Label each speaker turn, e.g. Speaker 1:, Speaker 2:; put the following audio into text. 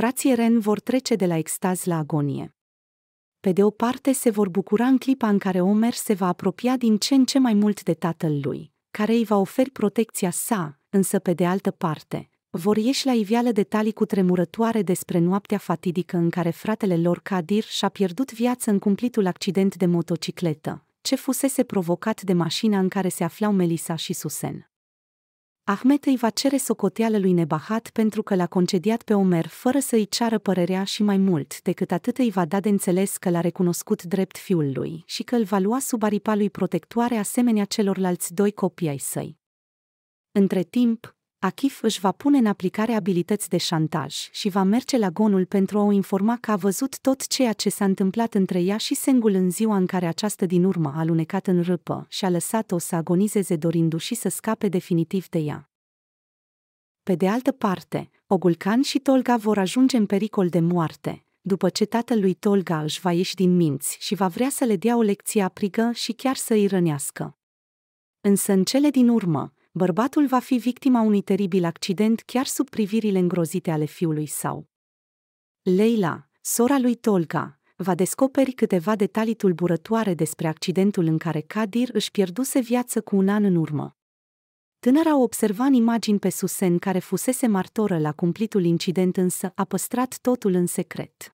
Speaker 1: frații Ren vor trece de la extaz la agonie. Pe de o parte se vor bucura în clipa în care Omer se va apropia din ce în ce mai mult de tatăl lui, care îi va oferi protecția sa, însă pe de altă parte, vor ieși la iveală detalii cu tremurătoare despre noaptea fatidică în care fratele lor Kadir și-a pierdut viața în cumplitul accident de motocicletă, ce fusese provocat de mașina în care se aflau Melisa și Susen. Ahmet îi va cere socoteală lui Nebahat pentru că l-a concediat pe Omer fără să-i ceară părerea și mai mult decât atât îi va da de înțeles că l-a recunoscut drept fiul lui și că îl va lua sub aripa lui protectoare asemenea celorlalți doi copii ai săi. Între timp, Achif își va pune în aplicare abilități de șantaj și va merge la gonul pentru a o informa că a văzut tot ceea ce s-a întâmplat între ea și Sengul în ziua în care această din urmă a alunecat în râpă și a lăsat-o să agonizeze dorindu-și să scape definitiv de ea. Pe de altă parte, Ogulcan și Tolga vor ajunge în pericol de moarte, după ce tatălui Tolga își va ieși din minți și va vrea să le dea o lecție aprigă și chiar să îi rănească. Însă în cele din urmă, bărbatul va fi victima unui teribil accident chiar sub privirile îngrozite ale fiului său. Leila, sora lui Tolga, va descoperi câteva detalii tulburătoare despre accidentul în care Kadir își pierduse viață cu un an în urmă. Tânăra observa în imagini pe Susen care fusese martoră la cumplitul incident însă a păstrat totul în secret.